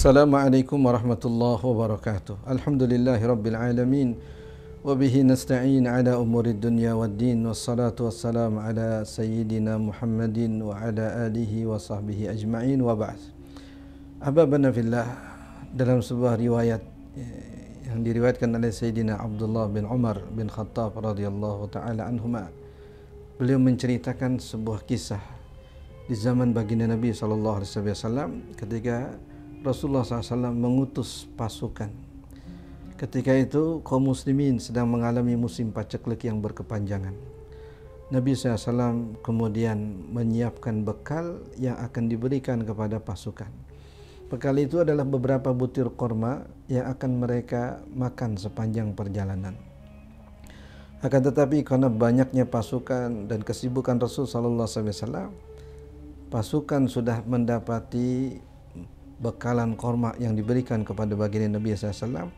السلام عليكم ورحمة الله وبركاته الحمد لله رب العالمين وبه نستعين على أمور الدنيا والدين والصلاة والسلام على سيدنا محمد وعلى آله وصحبه أجمعين وبعد أحبابنا في الله dalam sebuah riwayat yang diriwayatkan oleh Sayyidina Abdullah bin Umar bin Khattab radhiyallahu taala anhuma beliau menceritakan sebuah kisah di zaman baginda Nabi sallallahu alaihi wasallam ketika Rasulullah SAW mengutus pasukan. Ketika itu kaum muslimin sedang mengalami musim paceklik yang berkepanjangan. Nabi SAW kemudian menyiapkan bekal yang akan diberikan kepada pasukan. Bekal itu adalah beberapa butir korma yang akan mereka makan sepanjang perjalanan. Akan tetapi karena banyaknya pasukan dan kesibukan Rasulullah SAW, pasukan sudah mendapati bekalan korma yang diberikan kepada baginda Nabi SAW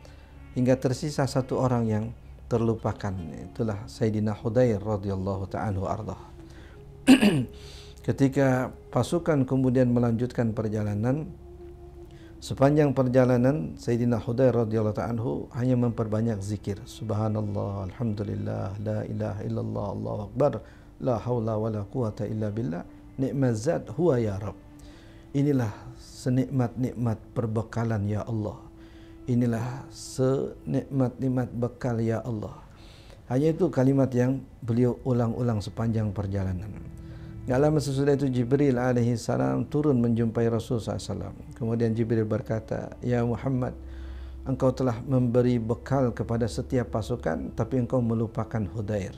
hingga tersisa satu orang yang terlupakan itulah Sayyidina Hudair radhiyallahu ta'anhu ardah ketika pasukan kemudian melanjutkan perjalanan sepanjang perjalanan Sayyidina Hudair radhiyallahu ta'anhu hanya memperbanyak zikir subhanallah alhamdulillah la ilaha illallah Allahu akbar la haula la quwata illa billah ni'mazat huwa ya rabb Inilah senikmat-nikmat perbekalan ya Allah. Inilah senikmat-nikmat bekal ya Allah. Hanya itu kalimat yang beliau ulang-ulang sepanjang perjalanan. Tidak lama sesudah itu Jibril alaihi salam turun menjumpai Rasul SAW. Kemudian Jibril berkata, Ya Muhammad, engkau telah memberi bekal kepada setiap pasukan tapi engkau melupakan Hudair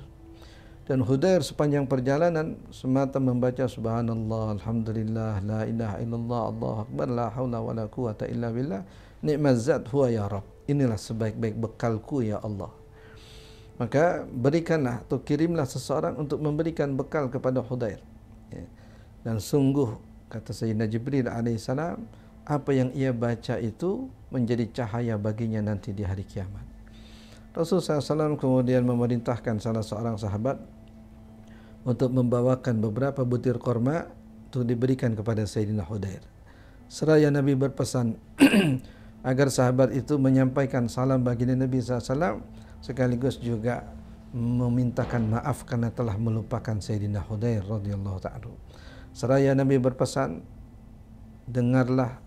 dan Hudair sepanjang perjalanan semata membaca subhanallah alhamdulillah la ilaha illallah Allah akbar la Hawla Wa La quwata illa billah nikmat zat huwa ya rab inilah sebaik-baik bekalku ya Allah maka berikanlah atau kirimlah seseorang untuk memberikan bekal kepada Hudair ya. dan sungguh kata Sayyidina Jibril alaihi salam apa yang ia baca itu menjadi cahaya baginya nanti di hari kiamat Rasulullah SAW kemudian memerintahkan salah seorang sahabat untuk membawakan beberapa butir korma untuk diberikan kepada Sayyidina Hudair. Seraya Nabi berpesan agar sahabat itu menyampaikan salam bagi Nabi SAW sekaligus juga memintakan maaf karena telah melupakan Sayyidina Hudair radhiyallahu ta'ala. Seraya Nabi berpesan, dengarlah,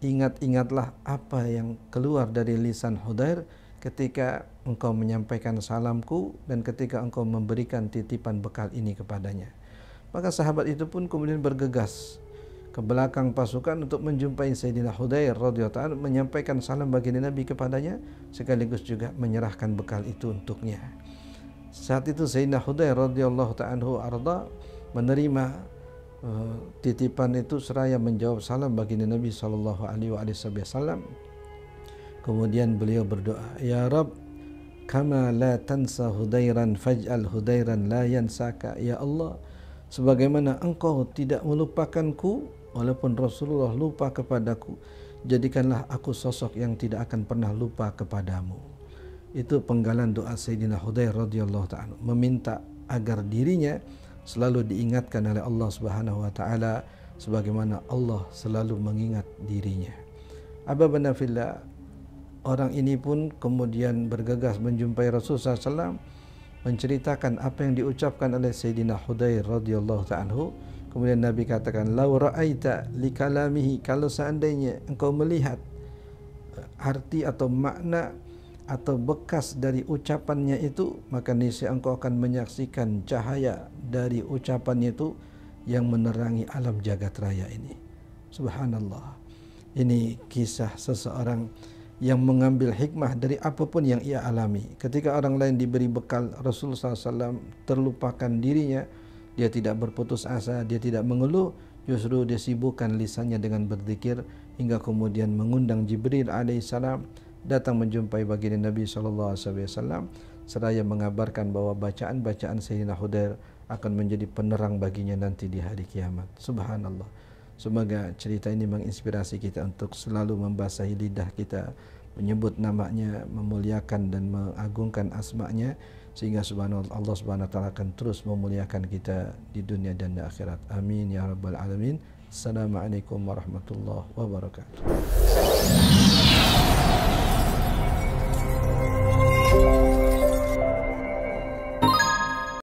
ingat-ingatlah apa yang keluar dari lisan Hudair, ketika engkau menyampaikan salamku dan ketika engkau memberikan titipan bekal ini kepadanya. Maka sahabat itu pun kemudian bergegas ke belakang pasukan untuk menjumpai Sayyidina Hudair radhiyallahu taala menyampaikan salam bagi Nabi kepadanya sekaligus juga menyerahkan bekal itu untuknya. Saat itu Sayyidina Hudair radhiyallahu taala arda menerima eh, titipan itu seraya menjawab salam bagi Nabi sallallahu alaihi wasallam. Kemudian beliau berdoa, Ya Rab, kama la tansa hudairan faj'al hudairan la yansaka. Ya Allah, sebagaimana engkau tidak melupakanku, walaupun Rasulullah lupa kepadaku, jadikanlah aku sosok yang tidak akan pernah lupa kepadamu. Itu penggalan doa Sayyidina Hudair radhiyallahu ta'ala. Meminta agar dirinya selalu diingatkan oleh Allah subhanahu wa ta'ala sebagaimana Allah selalu mengingat dirinya. Abba Banafillah, orang ini pun kemudian bergegas menjumpai Rasulullah SAW menceritakan apa yang diucapkan oleh Sayyidina Hudair radhiyallahu ta'anhu kemudian Nabi katakan lau li kalamihi kalau seandainya engkau melihat eh, arti atau makna atau bekas dari ucapannya itu maka nisa engkau akan menyaksikan cahaya dari ucapannya itu yang menerangi alam jagat raya ini subhanallah ini kisah seseorang yang mengambil hikmah dari apapun yang ia alami. Ketika orang lain diberi bekal, Rasulullah SAW terlupakan dirinya, dia tidak berputus asa, dia tidak mengeluh, justru dia sibukkan lisannya dengan berzikir hingga kemudian mengundang Jibril AS datang menjumpai baginda Nabi SAW seraya mengabarkan bahawa bacaan-bacaan Sayyidina Hudair akan menjadi penerang baginya nanti di hari kiamat. Subhanallah. Semoga cerita ini menginspirasi kita untuk selalu membasahi lidah kita menyebut namanya, memuliakan dan mengagungkan asma-Nya sehingga subhanallah Allah Subhanahu wa taala akan terus memuliakan kita di dunia dan di akhirat. Amin ya rabbal alamin. Assalamualaikum warahmatullahi wabarakatuh.